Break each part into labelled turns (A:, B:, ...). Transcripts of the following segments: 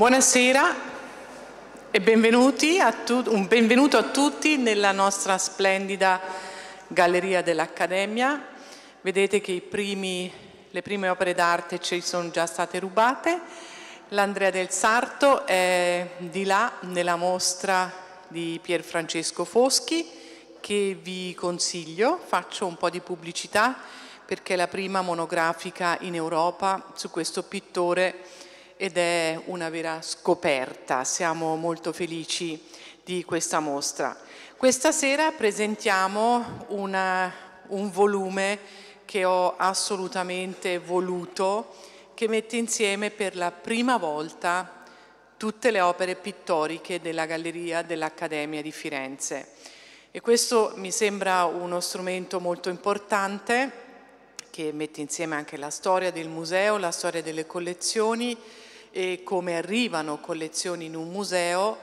A: Buonasera e benvenuti a un benvenuto a tutti nella nostra splendida galleria dell'Accademia. Vedete che primi, le prime opere d'arte ci sono già state rubate. L'Andrea del Sarto è di là nella mostra di Pier Francesco Foschi che vi consiglio, faccio un po' di pubblicità perché è la prima monografica in Europa su questo pittore ed è una vera scoperta, siamo molto felici di questa mostra. Questa sera presentiamo una, un volume che ho assolutamente voluto, che mette insieme per la prima volta tutte le opere pittoriche della Galleria dell'Accademia di Firenze. E questo mi sembra uno strumento molto importante che mette insieme anche la storia del museo, la storia delle collezioni, e come arrivano collezioni in un museo.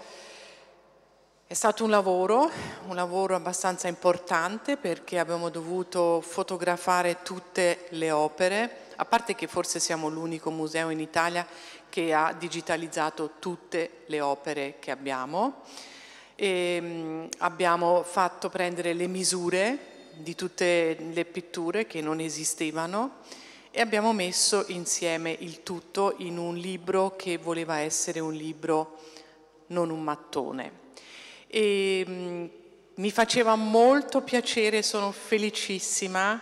A: È stato un lavoro, un lavoro abbastanza importante perché abbiamo dovuto fotografare tutte le opere, a parte che forse siamo l'unico museo in Italia che ha digitalizzato tutte le opere che abbiamo. E ehm, abbiamo fatto prendere le misure di tutte le pitture che non esistevano e abbiamo messo insieme il tutto in un libro che voleva essere un libro non un mattone. E, mh, mm, mi faceva molto piacere, sono felicissima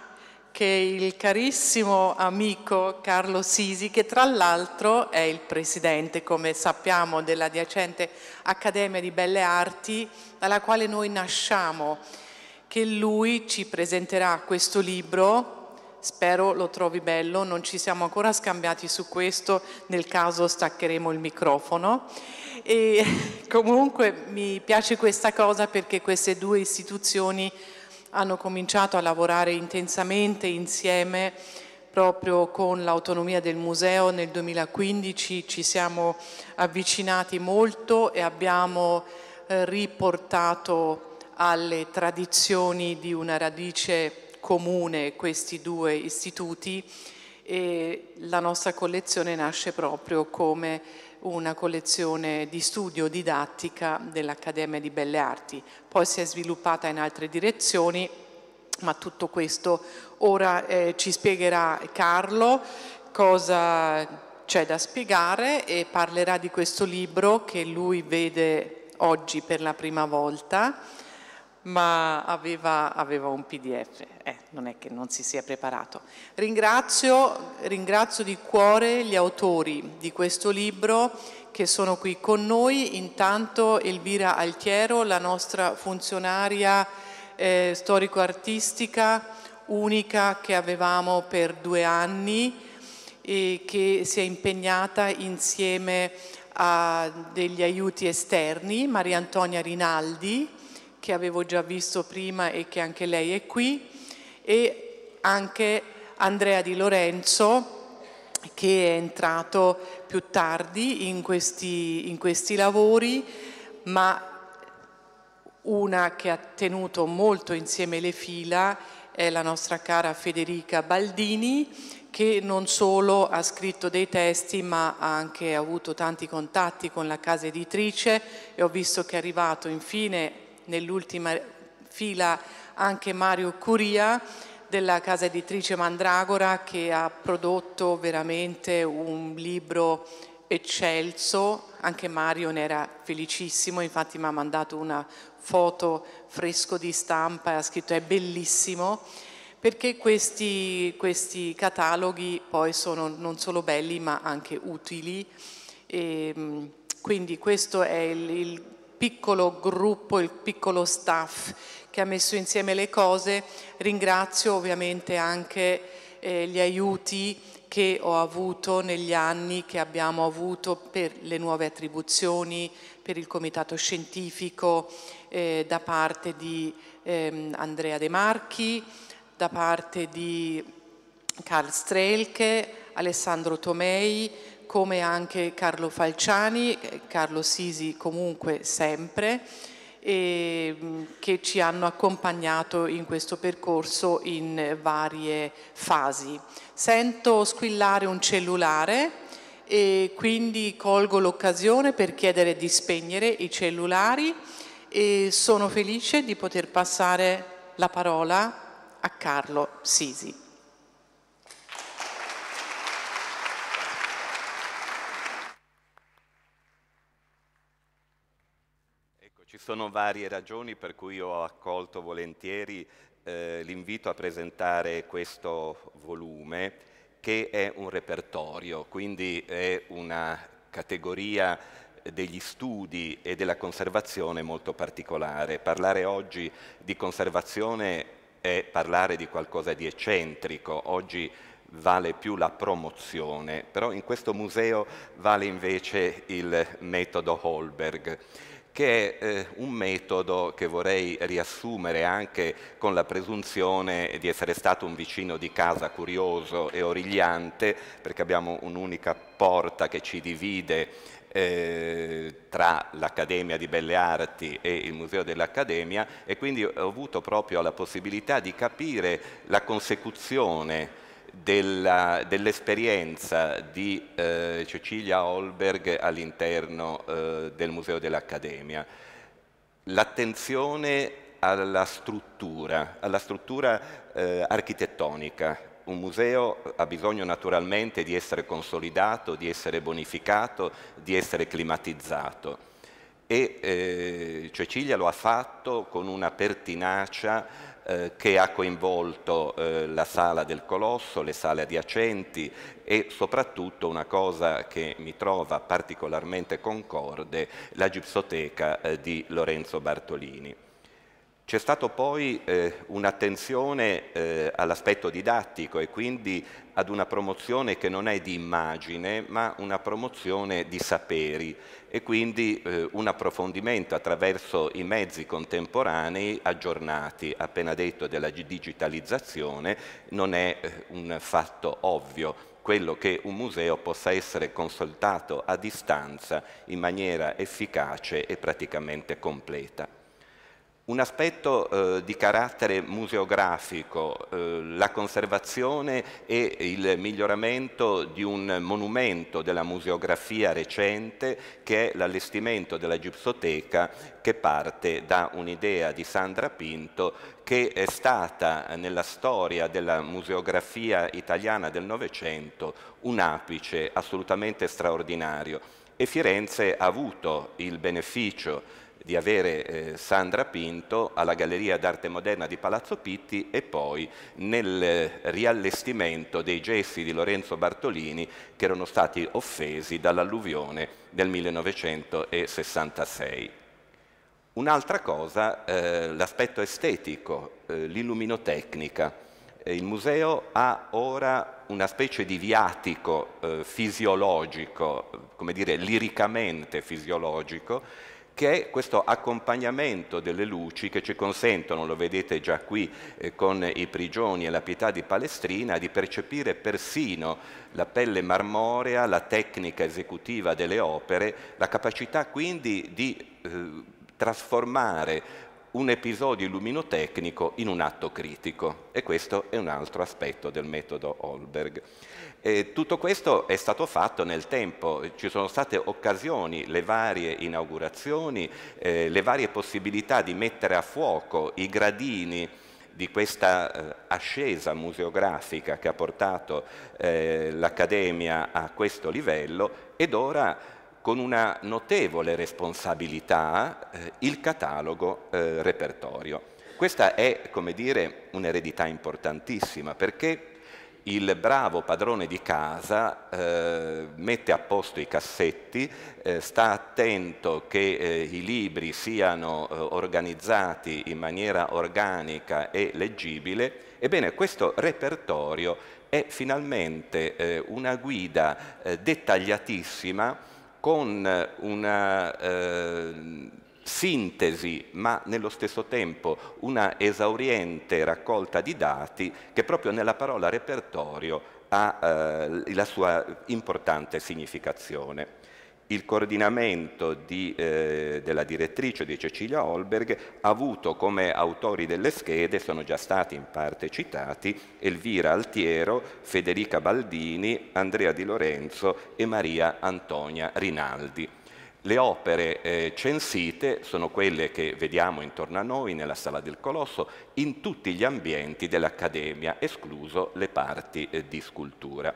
A: che il carissimo amico Carlo Sisi, che tra l'altro è il presidente, come sappiamo, della Diacente Accademia di Belle Arti, dalla quale noi nasciamo, che lui ci presenterà questo libro spero lo trovi bello, non ci siamo ancora scambiati su questo, nel caso staccheremo il microfono. E comunque mi piace questa cosa perché queste due istituzioni hanno cominciato a lavorare intensamente insieme proprio con l'autonomia del museo nel 2015 ci siamo avvicinati molto e abbiamo eh, riportato alle tradizioni di una radice comune questi due istituti e la nostra collezione nasce proprio come una collezione di studio didattica dell'Accademia di Belle Arti, poi si è sviluppata in altre direzioni, ma tutto questo ora eh, ci spiegherà Carlo cosa c'è da spiegare e parlerà di questo libro che lui vede oggi per la prima volta ma aveva, aveva un pdf, eh, non è che non si sia preparato. Ringrazio, ringrazio di cuore gli autori di questo libro che sono qui con noi, intanto Elvira Altiero, la nostra funzionaria eh, storico-artistica unica che avevamo per due anni e che si è impegnata insieme a degli aiuti esterni, Maria Antonia Rinaldi, che avevo già visto prima e che anche lei è qui, e anche Andrea Di Lorenzo, che è entrato più tardi in questi, in questi, lavori, ma una che ha tenuto molto insieme le fila è la nostra cara Federica Baldini, che non solo ha scritto dei testi, ma ha anche avuto tanti contatti con la casa editrice e ho visto che è arrivato infine nell'ultima fila anche Mario Curia della casa editrice Mandragora che ha prodotto veramente un libro eccelso, anche Mario ne era felicissimo, infatti mi ha mandato una foto fresco di stampa e ha scritto è bellissimo, perché questi, questi cataloghi poi sono non solo belli ma anche utili. E, ehm, quindi questo è il, il piccolo gruppo, il piccolo staff che ha messo insieme le cose. Ringrazio ovviamente anche eh, gli aiuti che ho avuto negli anni, che abbiamo avuto per le nuove attribuzioni, per il comitato scientifico eh, da parte di ehm, Andrea De Marchi, da parte di Carl Strelke, Alessandro Tomei, come anche Carlo Falciani, eh, Carlo Sisi comunque sempre, mm, che ci hanno accompagnato in questo percorso in varie fasi. Sento squillare un cellulare e quindi colgo l'occasione per chiedere di spegnere i cellulari e sono felice di poter passare la parola a Carlo Sisi.
B: sono varie ragioni per cui ho accolto volentieri eh, l'invito a presentare questo volume che è un repertorio, quindi è una categoria degli studi e della conservazione molto particolare. Parlare oggi di conservazione è parlare di qualcosa di eccentrico, oggi vale più la promozione, però in questo museo vale invece il metodo Holberg che è eh, un metodo che vorrei riassumere anche con la presunzione di essere stato un vicino di casa curioso e origliante, perché abbiamo un'unica porta che ci divide eh, tra l'Accademia di Belle Arti e il Museo dell'Accademia e quindi ho avuto proprio la possibilità di capire la consecuzione dell'esperienza di eh, Cecilia Holberg all'interno eh, del Museo dell'Accademia. L'attenzione alla struttura, alla struttura eh, architettonica. Un museo ha bisogno naturalmente di essere consolidato, di essere bonificato, di essere climatizzato e eh, Cecilia lo ha fatto con una pertinacia eh, che ha coinvolto eh, la sala del Colosso, le sale adiacenti e soprattutto una cosa che mi trova particolarmente concorde, la gipsoteca eh, di Lorenzo Bartolini. C'è stata poi eh, un'attenzione eh, all'aspetto didattico e quindi ad una promozione che non è di immagine ma una promozione di saperi e quindi eh, un approfondimento attraverso i mezzi contemporanei aggiornati, appena detto della digitalizzazione, non è eh, un fatto ovvio quello che un museo possa essere consultato a distanza in maniera efficace e praticamente completa. Un aspetto eh, di carattere museografico, eh, la conservazione e il miglioramento di un monumento della museografia recente che è l'allestimento della gipsoteca che parte da un'idea di Sandra Pinto che è stata eh, nella storia della museografia italiana del Novecento un apice assolutamente straordinario e Firenze ha avuto il beneficio di avere eh, Sandra Pinto alla Galleria d'Arte Moderna di Palazzo Pitti e poi nel eh, riallestimento dei gessi di Lorenzo Bartolini che erano stati offesi dall'alluvione del 1966. Un'altra cosa, eh, l'aspetto estetico, eh, l'illuminotecnica. Eh, il museo ha ora una specie di viatico fisiologico, come dire liricamente fisiologico, che è questo accompagnamento delle luci che ci consentono, lo vedete già qui eh, con i prigioni e la pietà di Palestrina, di percepire persino la pelle marmorea, la tecnica esecutiva delle opere, la capacità quindi di eh, trasformare un episodio illuminotecnico in un atto critico e questo è un altro aspetto del metodo Holberg. E tutto questo è stato fatto nel tempo, ci sono state occasioni, le varie inaugurazioni, eh, le varie possibilità di mettere a fuoco i gradini di questa eh, ascesa museografica che ha portato eh, l'Accademia a questo livello ed ora con una notevole responsabilità eh, il catalogo eh, repertorio. Questa è, come dire, un'eredità importantissima perché il bravo padrone di casa eh, mette a posto i cassetti, eh, sta attento che eh, i libri siano eh, organizzati in maniera organica e leggibile, ebbene questo repertorio è finalmente eh, una guida dettagliatissima con una sintesi, ma nello stesso tempo una esauriente raccolta di dati che proprio nella parola repertorio ha eh, la sua importante significazione. Il coordinamento di, eh, della direttrice di Cecilia Holberg ha avuto come autori delle schede, sono già stati in parte citati, Elvira Altiero, Federica Baldini, Andrea Di Lorenzo e Maria Antonia Rinaldi. Le opere eh, censite sono quelle che vediamo intorno a noi nella Sala del Colosso, in tutti gli ambienti dell'Accademia, escluso le parti eh, di scultura.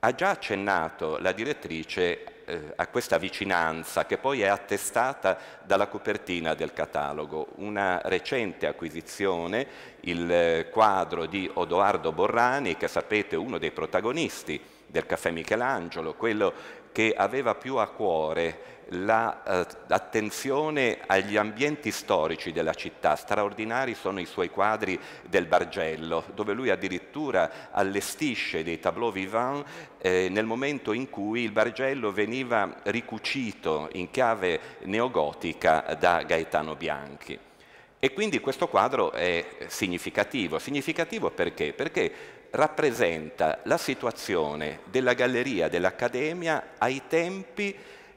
B: Ha già accennato la direttrice eh, a questa vicinanza che poi è attestata dalla copertina del catalogo. Una recente acquisizione, il eh, quadro di Odoardo Borrani, che sapete uno dei protagonisti del Caffè Michelangelo, quello che aveva più a cuore l'attenzione la, eh, agli ambienti storici della città. Straordinari sono i suoi quadri del Bargello, dove lui addirittura allestisce dei tableaux vivants eh, nel momento in cui il Bargello veniva ricucito in chiave neogotica da Gaetano Bianchi. E quindi questo quadro è significativo. Significativo perché? Perché rappresenta la situazione della galleria, dell'accademia ai tempi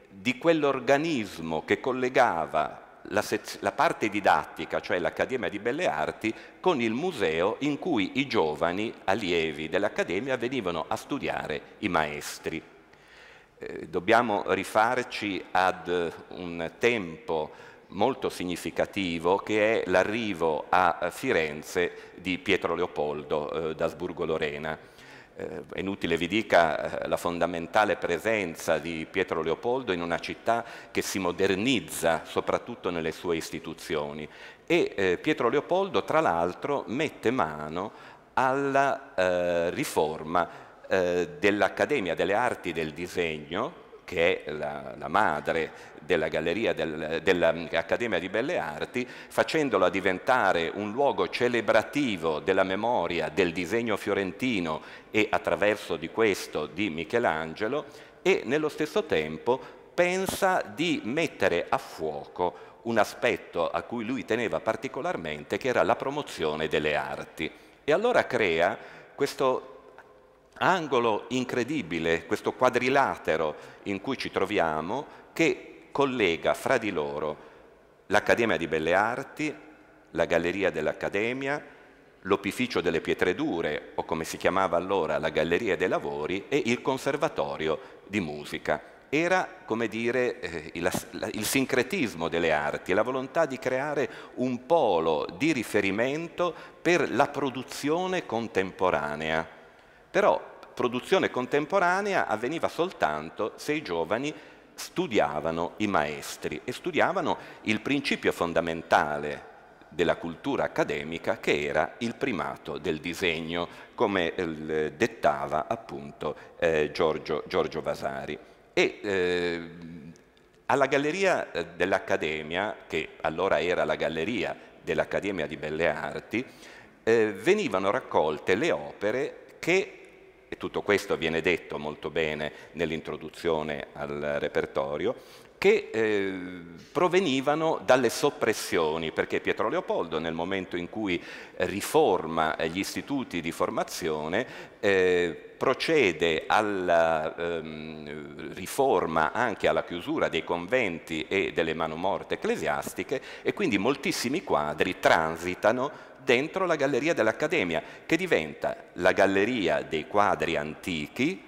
B: di quell'organismo che collegava la, la, parte didattica, cioè l'Accademia di Belle Arti, con il museo in cui i giovani allievi dell'Accademia venivano a studiare i maestri. Eh, dobbiamo rifarci ad eh, un tempo molto significativo che è l'arrivo a Firenze di Pietro Leopoldo eh, d'Asburgo-Lorena. Eh, è inutile vi dica eh, la fondamentale presenza di Pietro Leopoldo in una città che si modernizza soprattutto nelle sue istituzioni e eh, Pietro Leopoldo tra l'altro mette mano alla eh, riforma dell'Accademia delle Arti del Disegno che è la, la madre della galleria del, dell'Accademia di Belle Arti, facendola diventare un luogo celebrativo della memoria del disegno fiorentino e attraverso di questo di Michelangelo e nello stesso tempo pensa di mettere a fuoco un aspetto a cui lui teneva particolarmente che era la promozione delle arti. E allora crea questo angolo incredibile, questo quadrilatero in cui ci troviamo, che collega fra di loro l'Accademia di Belle Arti, la Galleria dell'Accademia, l'Opificio delle Pietre Dure, o come si chiamava allora la Galleria dei Lavori, e il Conservatorio di Musica. Era, come dire, eh, il, il sincretismo delle arti, la volontà di creare un polo di riferimento per la produzione contemporanea. Però produzione contemporanea avveniva soltanto se i giovani studiavano i maestri e studiavano il principio fondamentale della cultura accademica che era il primato del disegno, come eh, dettava appunto eh, Giorgio, Giorgio, Vasari. E eh, alla galleria eh, dell'Accademia, che allora era la galleria dell'Accademia di Belle Arti, eh, venivano raccolte le opere che e tutto questo viene detto molto bene nell'introduzione al repertorio, che eh, provenivano dalle soppressioni, perché Pietro Leopoldo nel momento in cui riforma gli istituti di formazione eh, procede alla ehm, riforma anche alla chiusura dei conventi e delle manomorte ecclesiastiche e quindi moltissimi quadri transitano dentro la galleria dell'Accademia, che diventa la galleria dei quadri antichi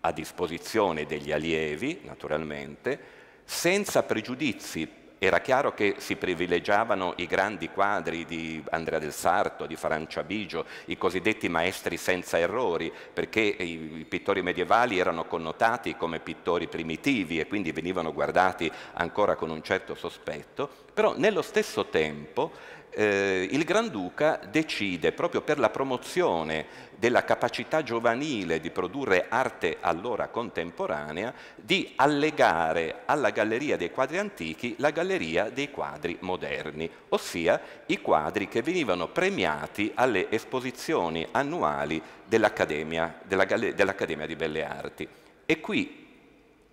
B: a disposizione degli allievi, naturalmente, senza pregiudizi. Era chiaro che si privilegiavano i grandi quadri di Andrea del Sarto, di Franciabigio, i cosiddetti maestri senza errori, perché i pittori medievali erano connotati come pittori primitivi e quindi venivano guardati ancora con un certo sospetto, però nello stesso tempo eh, il Granduca decide proprio per la promozione della capacità giovanile di produrre arte allora contemporanea di allegare alla Galleria dei Quadri Antichi la Galleria dei Quadri Moderni, ossia i quadri che venivano premiati alle esposizioni annuali dell'Accademia della dell di Belle Arti. E qui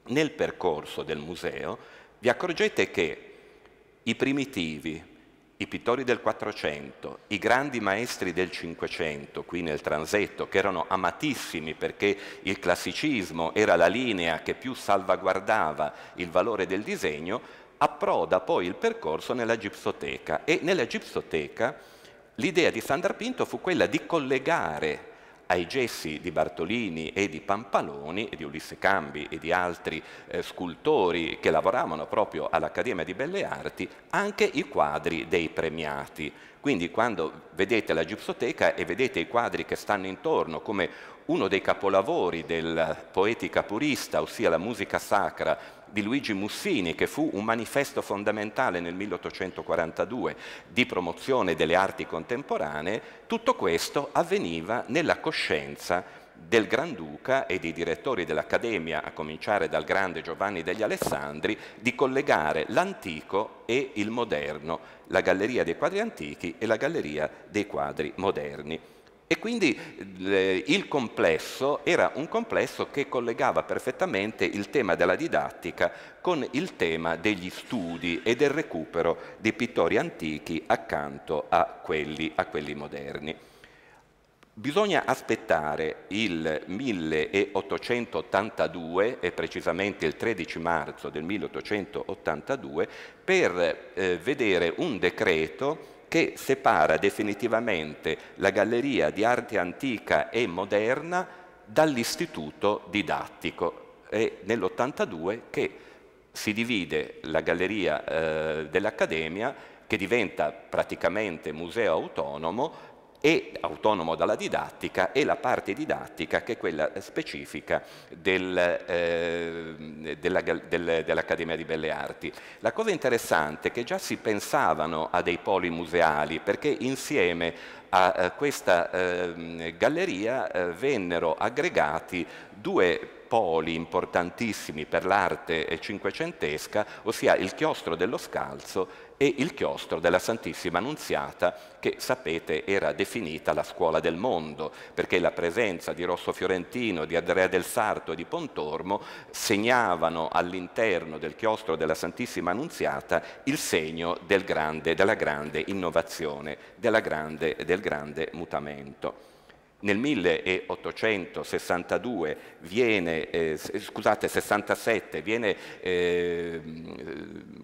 B: nel percorso del museo vi accorgete che i primitivi, i pittori del Quattrocento, i grandi maestri del Cinquecento, qui nel transetto, che erano amatissimi perché il classicismo era la linea che più salvaguardava il valore del disegno, approda poi il percorso nella gipsoteca e nella gipsoteca l'idea di Sandar Pinto fu quella di collegare ai gessi di Bartolini e di Pampaloni e di Ulisse Cambi e di altri eh, scultori che lavoravano proprio all'Accademia di Belle Arti anche i quadri dei premiati. Quindi quando vedete la gipsoteca e vedete i quadri che stanno intorno come uno dei capolavori della poetica purista, ossia la musica sacra di Luigi Mussini, che fu un manifesto fondamentale nel 1842 di promozione delle arti contemporanee, tutto questo avveniva nella coscienza del Granduca e dei direttori dell'Accademia, a cominciare dal grande Giovanni degli Alessandri, di collegare l'antico e il moderno, la Galleria dei Quadri Antichi e la Galleria dei Quadri Moderni. E quindi eh, il complesso era un complesso che collegava perfettamente il tema della didattica con il tema degli studi e del recupero dei pittori antichi accanto a quelli, a quelli moderni. Bisogna aspettare il 1882, e precisamente il 13 marzo del 1882, per eh, vedere un decreto che separa definitivamente la galleria di arte antica e moderna dall'istituto didattico. È nell'82 che si divide la galleria eh, dell'Accademia, che diventa praticamente museo autonomo, e autonomo dalla didattica e la parte didattica che è quella specifica del, eh, della, del, dell'Accademia di Belle Arti. La cosa interessante è che già si pensavano a dei poli museali perché insieme a eh, questa ehm, galleria eh, vennero aggregati due poli importantissimi per l'arte cinquecentesca, ossia il chiostro dello Scalzo e il chiostro della Santissima Annunziata, che sapete era definita la scuola del mondo, perché la presenza di Rosso Fiorentino, di Andrea del Sarto e di Pontormo segnavano all'interno del chiostro della Santissima Annunziata il segno del grande, della grande innovazione, della grande, del del grande mutamento. Nel 1862 viene, eh, eh scusate, 67, viene eh,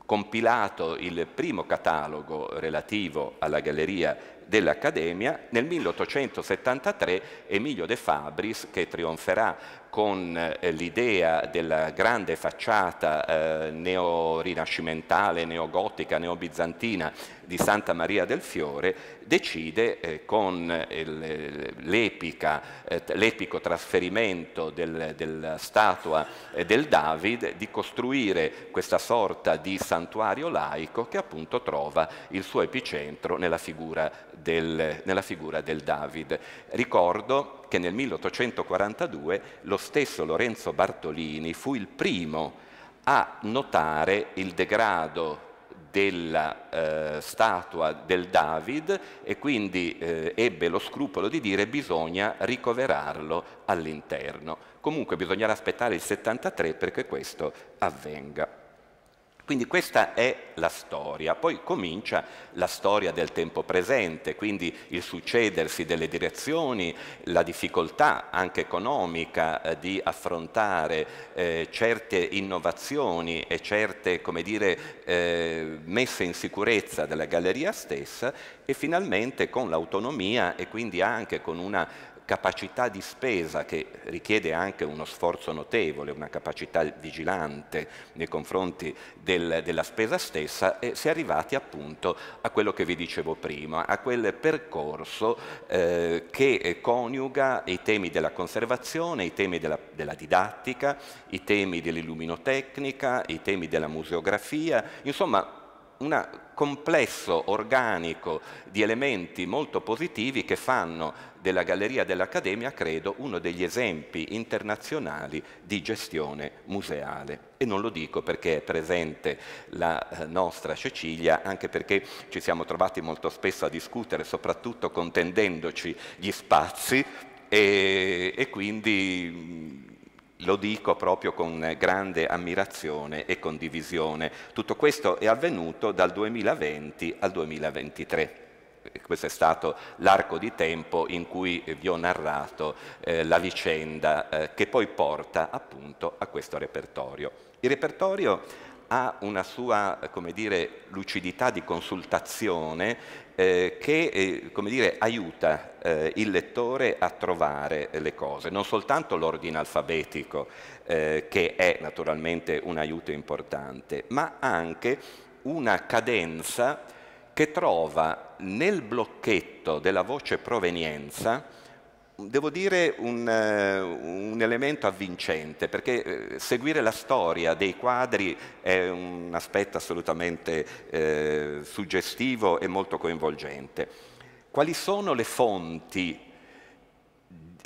B: compilato il primo catalogo relativo alla galleria dell'Accademia, nel 1873 Emilio De Fabris, che trionferà con eh, l'idea della grande facciata eh, neorinascimentale, neogotica, neobizantina di Santa Maria del Fiore, decide eh, con eh, eh, l'epico trasferimento del, della statua del David di costruire questa sorta di santuario laico che appunto trova il suo epicentro nella figura del, nella figura del David. Ricordo che nel 1842 lo stesso Lorenzo Bartolini fu il primo a notare il degrado della eh, statua del David e quindi eh, ebbe lo scrupolo di dire bisogna ricoverarlo all'interno. Comunque bisognerà aspettare il 73 perché questo avvenga. Quindi questa è la storia, poi comincia la storia del tempo presente, quindi il succedersi delle direzioni, la difficoltà anche economica eh, di affrontare eh, certe innovazioni e certe dire, eh, messe in sicurezza della galleria stessa e finalmente con l'autonomia e quindi anche con una capacità di spesa che richiede anche uno sforzo notevole, una capacità vigilante nei confronti del, della spesa stessa, e si è arrivati appunto a quello che vi dicevo prima, a quel percorso eh, che coniuga i temi della conservazione, i temi della, della didattica, i temi dell'illuminotecnica, i temi della museografia, insomma un complesso organico di elementi molto positivi che fanno della Galleria dell'Accademia, credo, uno degli esempi internazionali di gestione museale. E non lo dico perché è presente la eh, nostra Cecilia, anche perché ci siamo trovati molto spesso a discutere, soprattutto contendendoci gli spazi, e, e quindi lo dico proprio con grande ammirazione e condivisione. Tutto questo è avvenuto dal 2020 al 2023. Eh, questo è stato l'arco di tempo in cui vi ho narrato eh, la vicenda eh, che poi porta appunto a questo repertorio. Il repertorio ha una sua dire, lucidità di consultazione eh, che eh, dire, aiuta eh, il lettore a trovare le cose, non soltanto l'ordine alfabetico che è naturalmente un aiuto importante, ma anche una cadenza che trova nel blocchetto della voce provenienza devo dire un, eh, un, elemento avvincente, perché eh, seguire la storia dei quadri è un aspetto assolutamente eh, suggestivo e molto coinvolgente. Quali sono le fonti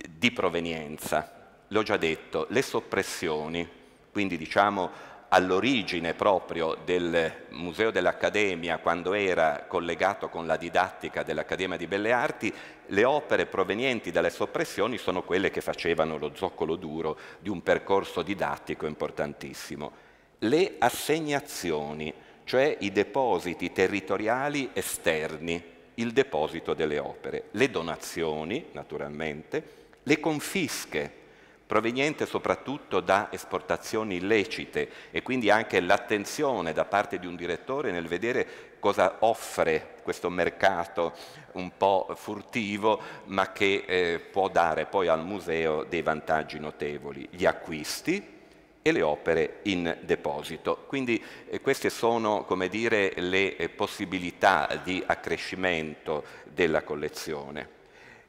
B: di provenienza? L'ho già detto, le soppressioni, quindi diciamo all'origine proprio del Museo dell'Accademia, quando era collegato con la didattica dell'Accademia di Belle Arti, le opere provenienti dalle soppressioni sono quelle che facevano lo zoccolo duro di un percorso didattico importantissimo. Le assegnazioni, cioè i depositi territoriali esterni, il deposito delle opere, le donazioni, naturalmente, le confische, proveniente soprattutto da esportazioni illecite e quindi anche l'attenzione da parte di un direttore nel vedere cosa offre questo mercato un po' furtivo ma che eh, può dare poi al museo dei vantaggi notevoli, gli acquisti e le opere in deposito. Quindi eh, queste sono come dire, le eh, possibilità di accrescimento della collezione.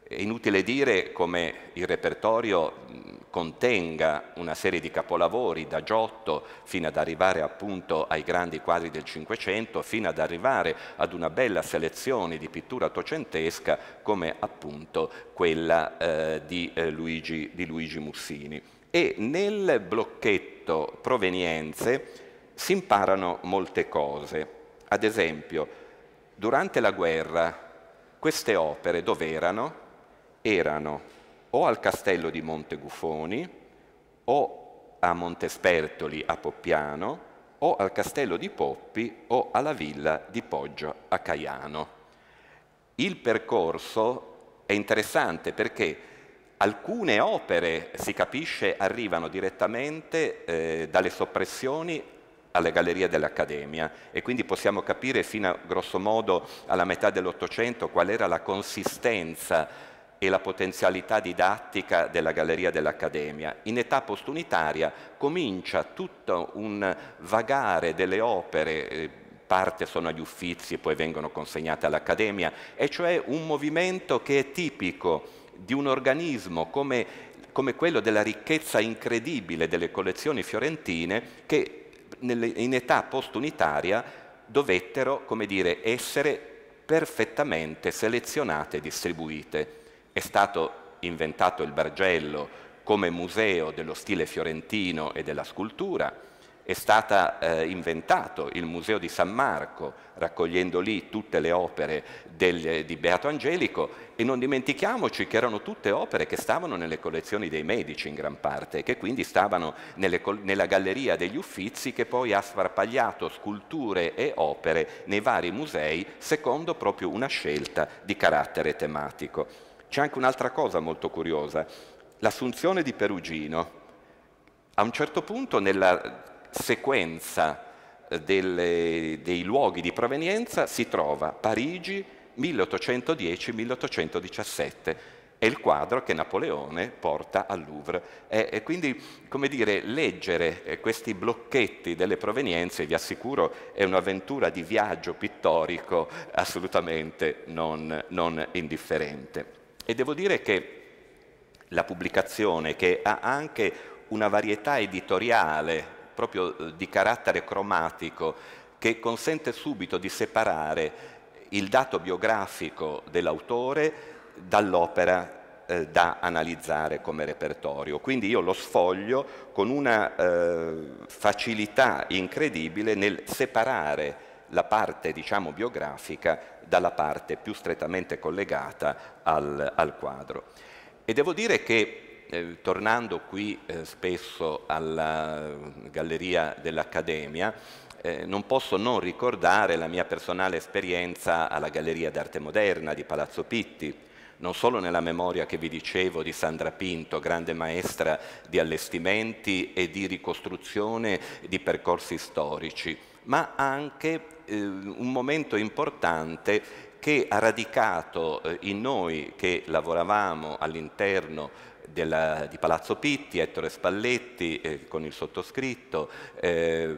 B: È inutile dire come il repertorio contenga una serie di capolavori da Giotto fino ad arrivare appunto ai grandi quadri del Cinquecento, fino ad arrivare ad una bella selezione di pittura ottocentesca come appunto quella eh, di, eh, Luigi, di Luigi Mussini. E nel blocchetto provenienze si imparano molte cose. Ad esempio, durante la guerra queste opere dove erano? Erano o al castello di Monte Gufoni, o a Montespertoli a Poppiano, o al castello di Poppi o alla villa di Poggio a Caiano. Il percorso è interessante perché alcune opere, si capisce, arrivano direttamente eh, dalle soppressioni alle gallerie dell'Accademia e quindi possiamo capire fino a grosso modo alla metà dell'Ottocento qual era la consistenza e la potenzialità didattica della Galleria dell'Accademia. In età postunitaria comincia tutto un vagare delle opere eh, parte sono agli uffizi e poi vengono consegnate all'Accademia, e cioè un movimento che è tipico di un organismo come, come quello della ricchezza incredibile delle collezioni fiorentine che in età postunitaria dovettero, come dire, essere perfettamente selezionate e distribuite. È stato inventato il Bargello come museo dello stile fiorentino e della scultura, è stato eh, inventato il Museo di San Marco, raccogliendo lì tutte le opere del, di Beato Angelico e non dimentichiamoci che erano tutte opere che stavano nelle collezioni dei medici in gran parte, che quindi stavano nelle, nella galleria degli uffizi che poi ha sparpagliato sculture e opere nei vari musei secondo proprio una scelta di carattere tematico. C'è anche un'altra cosa molto curiosa, l'assunzione di Perugino. A un certo punto nella sequenza eh, delle, dei luoghi di provenienza si trova Parigi 1810-1817. È il quadro che Napoleone porta al Louvre. E, e quindi, come dire, leggere eh, questi blocchetti delle provenienze, vi assicuro, è un'avventura di viaggio pittorico assolutamente non, non indifferente. E devo dire che la pubblicazione, che ha anche una varietà editoriale, proprio eh, di carattere cromatico, che consente subito di separare il dato biografico dell'autore dall'opera eh, da analizzare come repertorio. Quindi io lo sfoglio con una eh, facilità incredibile nel separare la parte diciamo, biografica dalla parte più strettamente collegata al, al quadro. E devo dire che, eh, tornando qui eh, spesso alla Galleria dell'Accademia, eh, non posso non ricordare la mia personale esperienza alla Galleria d'Arte Moderna di Palazzo Pitti, non solo nella memoria che vi dicevo di Sandra Pinto, grande maestra di allestimenti e di ricostruzione di percorsi storici, ma anche eh, un momento importante che ha radicato eh, in noi che lavoravamo all'interno della, di Palazzo Pitti, Ettore Spalletti eh, con il sottoscritto, eh,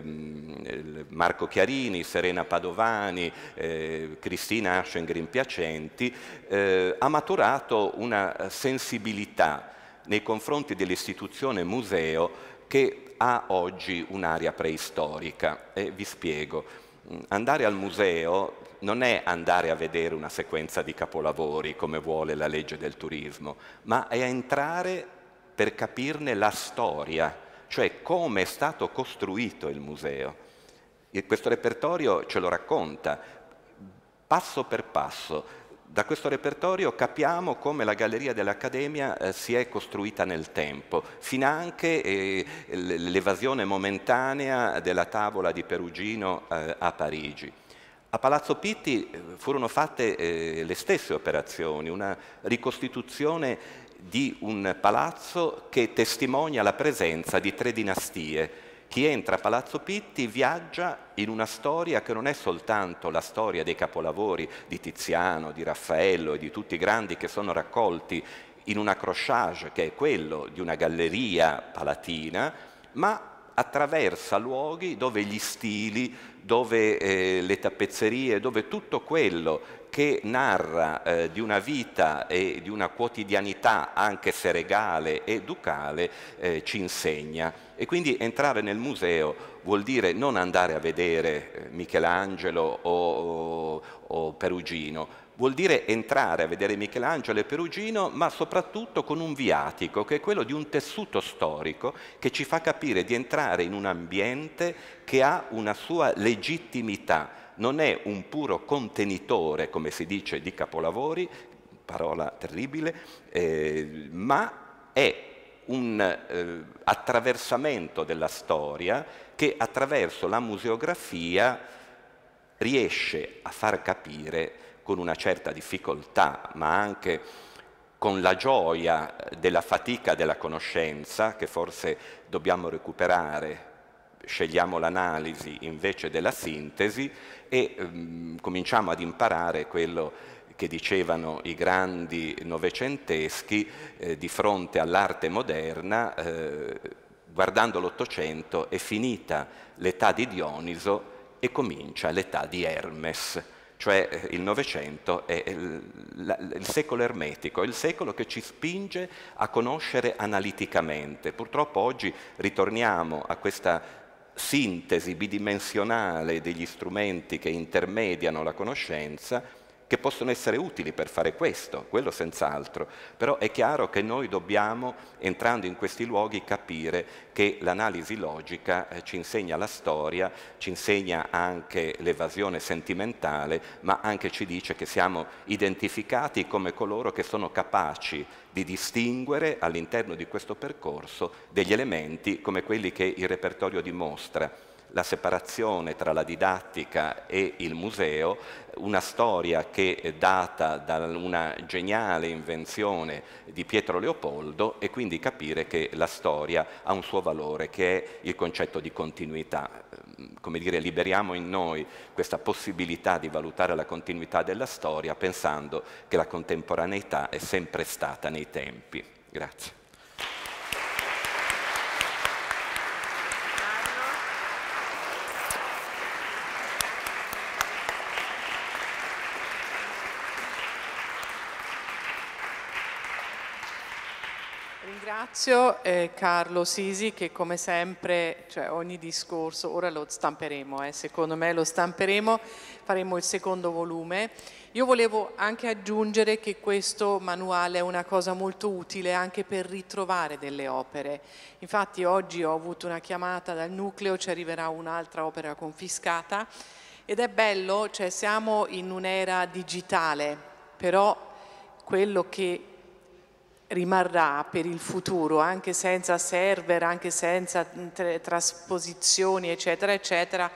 B: Marco Chiarini, Serena Padovani, eh, Cristina Aschengrin Piacenti, eh, ha maturato una sensibilità nei confronti dell'istituzione museo che ha oggi un'area preistorica e vi spiego. Mm, andare al museo non è andare a vedere una sequenza di capolavori come vuole la legge del turismo, ma è entrare per capirne la storia, cioè come è stato costruito il museo. E questo repertorio ce lo racconta passo per passo da questo repertorio capiamo come la Galleria dell'Accademia eh, si è costruita nel tempo, fin anche eh, l'evasione momentanea della tavola di Perugino eh, a Parigi. A Palazzo Pitti eh, furono fatte eh, le stesse operazioni, una ricostituzione di un palazzo che testimonia la presenza di tre dinastie, chi entra a Palazzo Pitti viaggia in una storia che non è soltanto la storia dei capolavori di Tiziano, di Raffaello e di tutti i grandi che sono raccolti in un accrochage che è quello di una galleria palatina, ma attraversa luoghi dove gli stili, dove eh, le tappezzerie, dove tutto quello che narra eh, di una vita e di una quotidianità anche se regale e ducale eh, ci insegna. E quindi entrare nel museo vuol dire non andare a vedere eh, Michelangelo o, o, o Perugino, vuol dire entrare a vedere Michelangelo e Perugino, ma soprattutto con un viatico, che è quello di un tessuto storico che ci fa capire di entrare in un ambiente che ha una sua legittimità non è un puro contenitore, come si dice, di capolavori, parola terribile, eh, ma è un eh, attraversamento della storia che attraverso la museografia riesce a far capire con una certa difficoltà, ma anche con la gioia della fatica della conoscenza che forse dobbiamo recuperare scegliamo l'analisi invece della sintesi e ehm, cominciamo ad imparare quello che dicevano i grandi novecenteschi eh, di fronte all'arte moderna, eh, guardando l'Ottocento è finita l'età di Dioniso e comincia l'età di Hermes, cioè eh, il Novecento è il, eh, il, secolo ermetico, il secolo che ci spinge a conoscere analiticamente. Purtroppo oggi ritorniamo a questa sintesi bidimensionale degli strumenti che intermediano la conoscenza che possono essere utili per fare questo, quello senz'altro, però è chiaro che noi dobbiamo, entrando in questi luoghi, capire che l'analisi logica eh, ci insegna la storia, ci insegna anche l'evasione sentimentale, ma anche ci dice che siamo identificati come coloro che sono capaci di distinguere all'interno di questo percorso degli elementi come quelli che il repertorio dimostra la separazione tra la didattica e il museo, una storia che è data da una geniale invenzione di Pietro Leopoldo e quindi capire che la storia ha un suo valore che è il concetto di continuità. Ehm, come dire, liberiamo in noi questa possibilità di valutare la continuità della storia pensando che la contemporaneità è sempre stata nei tempi. Grazie.
A: ringrazio eh, Carlo Sisi che come sempre, cioè ogni discorso, ora lo stamperemo, eh, secondo me lo stamperemo, faremo il secondo volume. Io volevo anche aggiungere che questo manuale è una cosa molto utile anche per ritrovare delle opere. Infatti oggi ho avuto una chiamata dal nucleo, ci arriverà un'altra opera confiscata ed è bello, cioè siamo in un'era digitale, però quello che rimarrà per il futuro, anche senza server, anche senza trasposizioni, eccetera, eccetera,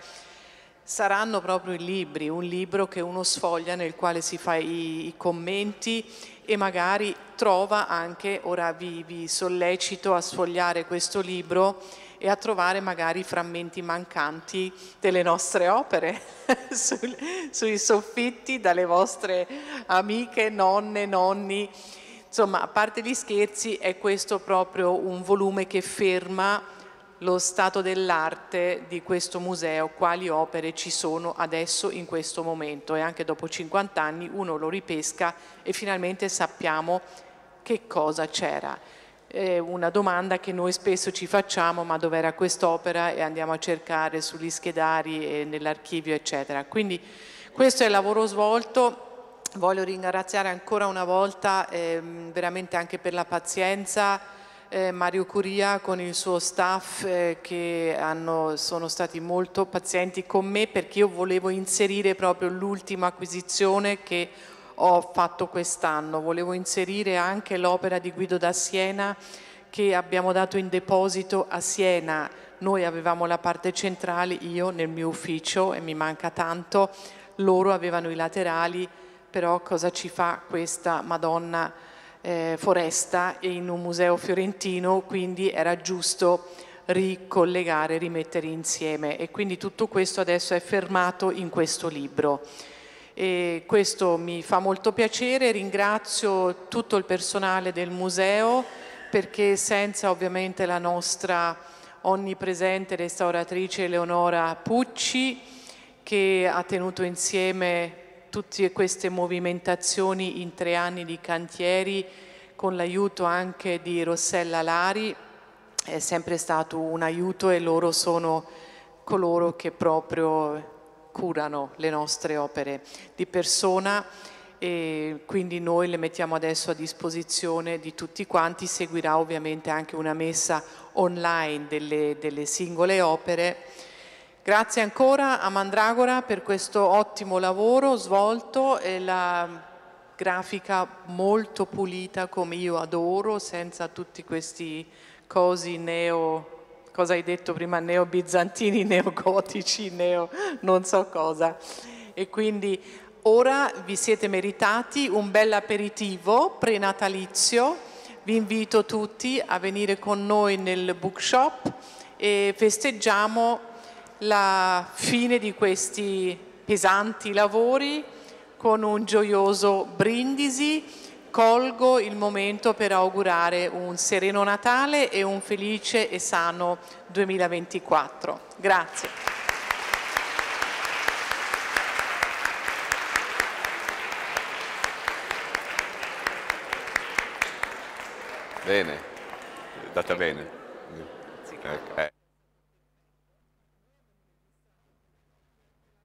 A: saranno proprio i libri, un libro che uno sfoglia nel quale si fa i, i commenti e magari trova anche, ora vi, vi, sollecito a sfogliare questo libro e a trovare magari i frammenti mancanti delle nostre opere sui soffitti dalle vostre amiche, nonne, nonni Insomma, a parte gli scherzi, è questo proprio un volume che ferma lo stato dell'arte di questo museo, quali opere ci sono adesso in questo momento e anche dopo 50 anni uno lo ripesca e finalmente sappiamo che cosa c'era. una domanda che noi spesso ci facciamo, ma dov'era quest'opera e andiamo a cercare sugli schedari e nell'archivio eccetera. Quindi questo è il lavoro svolto voglio ringraziare ancora una volta ehm, veramente anche per la pazienza eh, Mario Curia con il suo staff eh, che hanno, sono stati molto pazienti con me perché io volevo inserire proprio l'ultima acquisizione che ho fatto quest'anno, volevo inserire anche l'opera di Guido da Siena che abbiamo dato in deposito a Siena, noi avevamo la parte centrale, io nel mio ufficio e mi manca tanto, loro avevano i laterali però cosa ci fa questa Madonna eh, Foresta in un museo fiorentino, quindi era giusto ricollegare, rimettere insieme e quindi tutto questo adesso è fermato in questo libro. E questo mi fa molto piacere, ringrazio tutto il personale del museo perché senza ovviamente la nostra onnipresente restauratrice Eleonora Pucci che ha tenuto insieme tutte queste movimentazioni in tre anni di cantieri con l'aiuto anche di Rossella Lari è sempre stato un aiuto e loro sono coloro che proprio curano le nostre opere di persona e quindi noi le mettiamo adesso a disposizione di tutti quanti, seguirà ovviamente anche una messa online delle, delle singole opere Grazie ancora a Mandragora per questo ottimo lavoro svolto e la grafica molto pulita come io adoro, senza tutti questi cosi neo, cosa hai detto prima, neo bizantini, neo gotici, neo non so cosa. E quindi ora vi siete meritati un bel aperitivo prenatalizio, vi invito tutti a venire con noi nel bookshop e festeggiamo la fine di questi pesanti lavori con un gioioso brindisi. Colgo il momento per augurare un sereno Natale e un felice e sano 2024. Grazie.
B: Bene, è andata bene. Ecco.